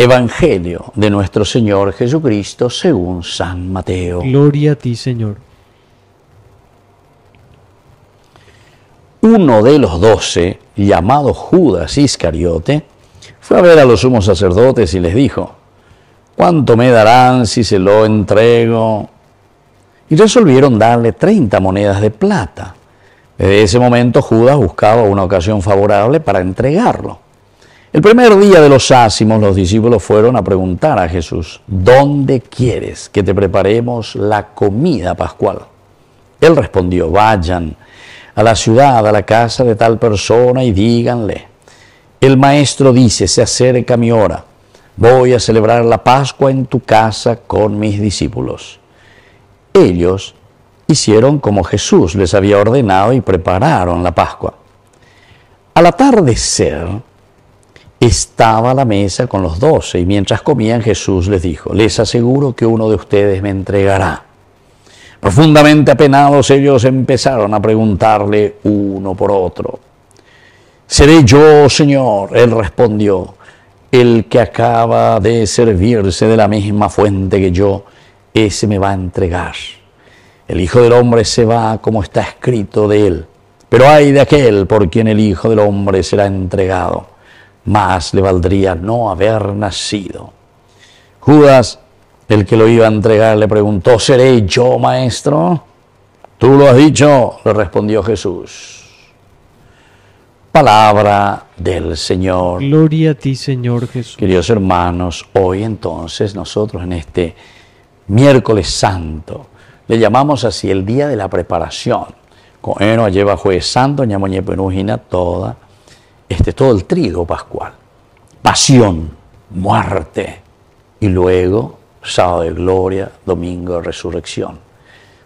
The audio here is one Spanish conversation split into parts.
Evangelio de nuestro Señor Jesucristo según San Mateo. Gloria a ti, Señor. Uno de los doce, llamado Judas Iscariote, fue a ver a los sumos sacerdotes y les dijo, ¿cuánto me darán si se lo entrego? Y resolvieron darle treinta monedas de plata. Desde ese momento Judas buscaba una ocasión favorable para entregarlo. El primer día de los ácimos los discípulos fueron a preguntar a Jesús, ¿dónde quieres que te preparemos la comida pascual? Él respondió, vayan a la ciudad, a la casa de tal persona y díganle, el maestro dice, se acerca mi hora, voy a celebrar la Pascua en tu casa con mis discípulos. Ellos hicieron como Jesús les había ordenado y prepararon la Pascua. Al atardecer, estaba a la mesa con los doce y mientras comían Jesús les dijo, les aseguro que uno de ustedes me entregará. Profundamente apenados ellos empezaron a preguntarle uno por otro. Seré yo, Señor, él respondió, el que acaba de servirse de la misma fuente que yo, ese me va a entregar. El Hijo del Hombre se va como está escrito de él, pero hay de aquel por quien el Hijo del Hombre será entregado más le valdría no haber nacido. Judas, el que lo iba a entregar, le preguntó, ¿seré yo maestro? Tú lo has dicho, le respondió Jesús. Palabra del Señor. Gloria a ti, Señor Jesús. Queridos hermanos, hoy entonces nosotros en este miércoles santo, le llamamos así el día de la preparación. nos lleva jueves santo, ñamo toda este, todo el trigo pascual. Pasión, muerte y luego sábado de gloria, domingo de resurrección.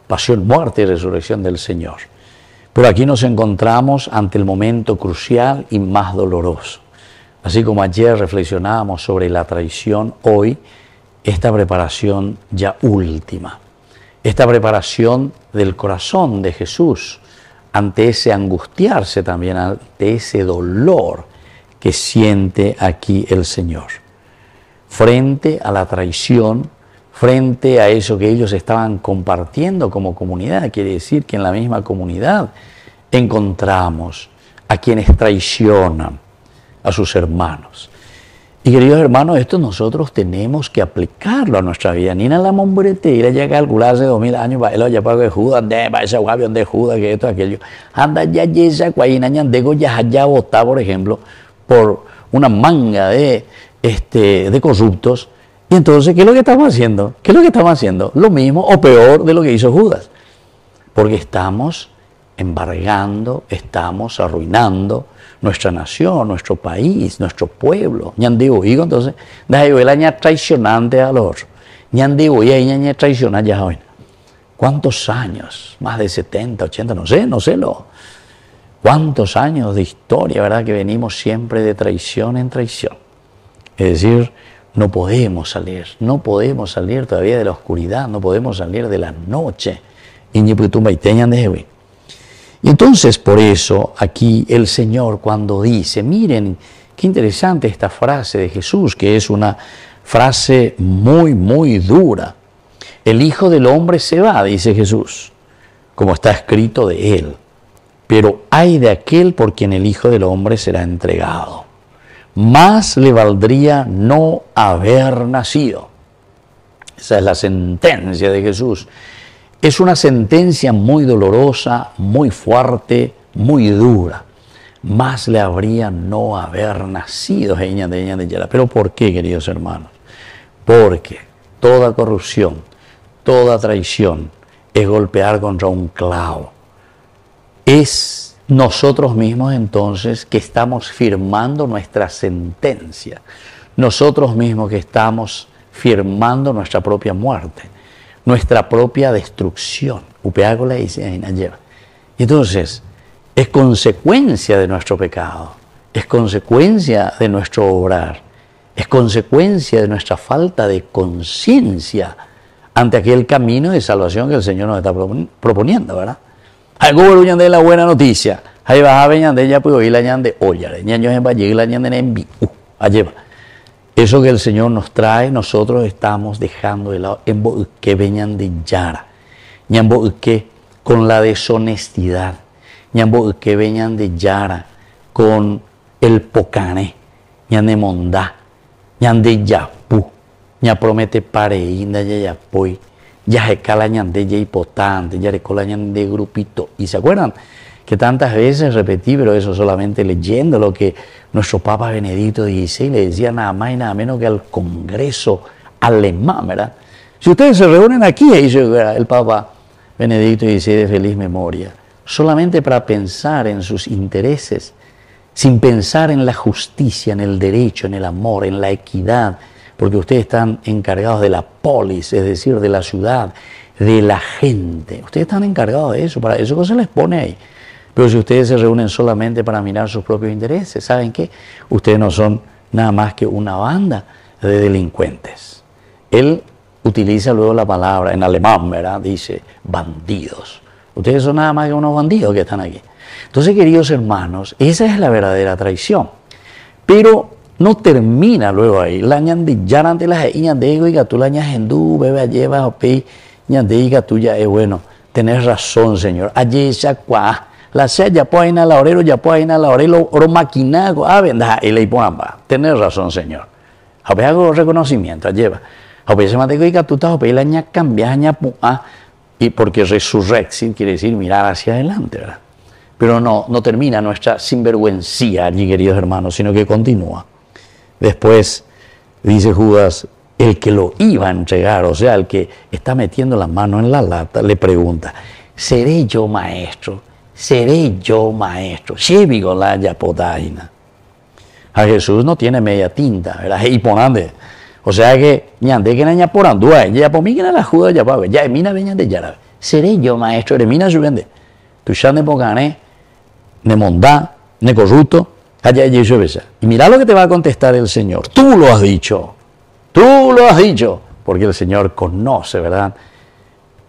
Pasión, muerte y resurrección del Señor. Pero aquí nos encontramos ante el momento crucial y más doloroso. Así como ayer reflexionábamos sobre la traición, hoy esta preparación ya última, esta preparación del corazón de Jesús ante ese angustiarse también, ante ese dolor que siente aquí el Señor. Frente a la traición, frente a eso que ellos estaban compartiendo como comunidad, quiere decir que en la misma comunidad encontramos a quienes traicionan a sus hermanos, y queridos hermanos, esto nosotros tenemos que aplicarlo a nuestra vida. Ni en la ir ya calcularse dos mil años para el oye para Judas, de para ese guapo de Judas, que esto, aquello. Anda ya ya cuayina ya, ya ya vota, por ejemplo, por una manga de, este, de corruptos. Y entonces, ¿qué es lo que estamos haciendo? ¿Qué es lo que estamos haciendo? Lo mismo o peor de lo que hizo Judas. Porque estamos embargando, estamos arruinando, nuestra nación, nuestro país, nuestro pueblo. Ñandeo higo, entonces, deja yo la traicionante al otro. Ñandeo y ella traicionante ya hoy. ¿Cuántos años? Más de 70, 80, no sé, no sé lo. ¿Cuántos años de historia, verdad? Que venimos siempre de traición en traición. Es decir, no podemos salir, no podemos salir todavía de la oscuridad, no podemos salir de la noche. putumba y de y entonces por eso aquí el Señor cuando dice, miren, qué interesante esta frase de Jesús, que es una frase muy, muy dura. El Hijo del Hombre se va, dice Jesús, como está escrito de él. Pero hay de aquel por quien el Hijo del Hombre será entregado. Más le valdría no haber nacido. Esa es la sentencia de Jesús. Es una sentencia muy dolorosa, muy fuerte, muy dura. Más le habría no haber nacido Eña de Eña de Pero ¿por qué, queridos hermanos? Porque toda corrupción, toda traición es golpear contra un clavo. Es nosotros mismos entonces que estamos firmando nuestra sentencia. Nosotros mismos que estamos firmando nuestra propia muerte nuestra propia destrucción. entonces, es consecuencia de nuestro pecado, es consecuencia de nuestro obrar, es consecuencia de nuestra falta de conciencia ante aquel camino de salvación que el Señor nos está proponiendo, ¿verdad? Algo de la buena noticia. Ahí va a venir de ella, pues la de olla, yo en valle, la de envi, eso que el Señor nos trae, nosotros estamos dejando de lado. En que venían de Yara. que con la deshonestidad. que venían de Yara. Con el pocané. de mondá. de yapú. Ña promete pareinda yayapoy. Yajecala ñande de grupito. ¿Y se acuerdan? que tantas veces repetí, pero eso solamente leyendo lo que nuestro Papa Benedicto XVI le decía nada más y nada menos que al Congreso alemán, ¿verdad? Si ustedes se reúnen aquí, dice el Papa Benedicto XVI de feliz memoria, solamente para pensar en sus intereses, sin pensar en la justicia, en el derecho, en el amor, en la equidad, porque ustedes están encargados de la polis, es decir, de la ciudad, de la gente. Ustedes están encargados de eso, para eso que se les pone ahí. Pero si ustedes se reúnen solamente para mirar sus propios intereses, ¿saben qué? Ustedes no son nada más que una banda de delincuentes. Él utiliza luego la palabra en alemán, ¿verdad? Dice bandidos. Ustedes son nada más que unos bandidos que están aquí. Entonces, queridos hermanos, esa es la verdadera traición. Pero no termina luego ahí. La ante la ñandego y gatula ñajendú, bebe lleva tú tuya es bueno. Tenés razón, Señor. Allí ...la sea ya puede ir a la orero, ya puede ir a la orero, oro maquinago, a ah, venga, y le Tienes razón, señor. A veces hago reconocimiento, lleva. A se me digo, y tú estás, la ña cambia, ña ah, y porque resurrección quiere decir mirar hacia adelante, ¿verdad? Pero no, no termina nuestra sinvergüencía allí, queridos hermanos, sino que continúa. Después dice Judas, el que lo iba a entregar, o sea, el que está metiendo la mano en la lata, le pregunta, ¿seré yo maestro? seré yo maestro. A Jesús no tiene media tinta, ¿verdad? Y O sea que, ñande que naña por andúa, ya por mí que la juda ya pabe, ya mina veña de yara. Seré yo maestro, emina subende. Tu ya ne gané, ne mondá, ne corrupto, allá Y mira lo que te va a contestar el Señor. Tú lo has dicho, tú lo has dicho, porque el Señor conoce, ¿verdad?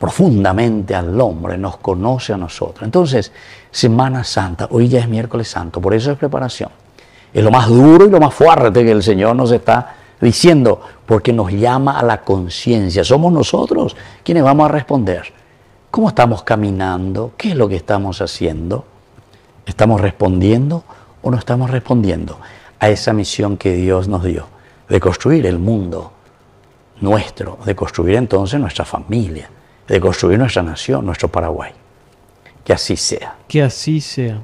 profundamente al hombre, nos conoce a nosotros. Entonces, Semana Santa, hoy ya es miércoles santo, por eso es preparación. Es lo más duro y lo más fuerte que el Señor nos está diciendo, porque nos llama a la conciencia. Somos nosotros quienes vamos a responder. ¿Cómo estamos caminando? ¿Qué es lo que estamos haciendo? ¿Estamos respondiendo o no estamos respondiendo a esa misión que Dios nos dio de construir el mundo nuestro, de construir entonces nuestra familia? de construir nuestra nación, nuestro Paraguay. Que así sea. Que así sea.